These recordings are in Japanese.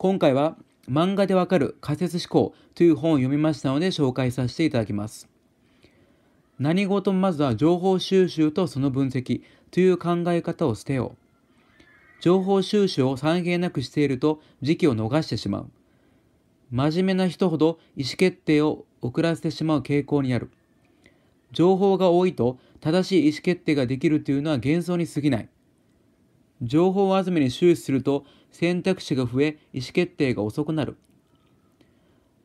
今回は漫画でわかる仮説思考という本を読みましたので紹介させていただきます。何事もまずは情報収集とその分析という考え方を捨てよう。情報収集をさりげなくしていると時期を逃してしまう。真面目な人ほど意思決定を遅らせてしまう傾向にある。情報が多いと正しい意思決定ができるというのは幻想に過ぎない。情報集めに終始すると選択肢が増え意思決定が遅くなる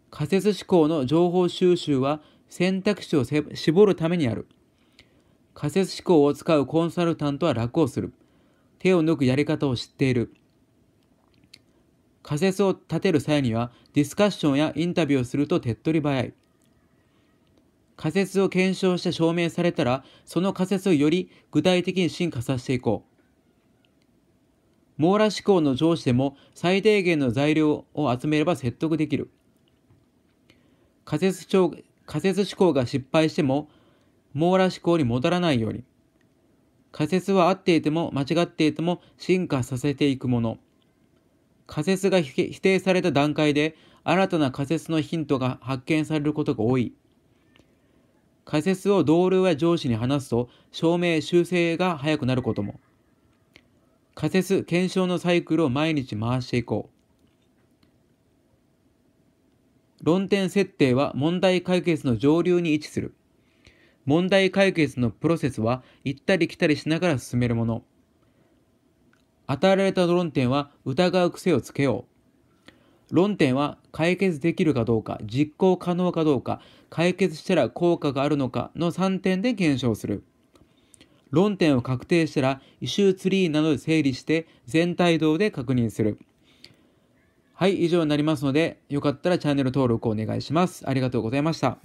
仮説思考の情報収集は選択肢を絞るためにある仮説思考を使うコンサルタントは楽をする手を抜くやり方を知っている仮説を立てる際にはディスカッションやインタビューをすると手っ取り早い仮説を検証して証明されたらその仮説をより具体的に進化させていこう網羅志向の上司でも最低限の材料を集めれば説得できる。仮説仮説思考が失敗しても網羅思考に戻らないように。仮説は合っていても間違っていても進化させていくもの。仮説が否定された段階で新たな仮説のヒントが発見されることが多い。仮説を同僚や上司に話すと証明修正が早くなることも。仮説検証のサイクルを毎日回していこう論点設定は問題解決の上流に位置する問題解決のプロセスは行ったり来たりしながら進めるもの与えられた論点は疑う癖をつけよう論点は解決できるかどうか実行可能かどうか解決したら効果があるのかの3点で検証する。論点を確定したらイシューツリーなどで整理して全体像で確認するはい以上になりますのでよかったらチャンネル登録をお願いしますありがとうございました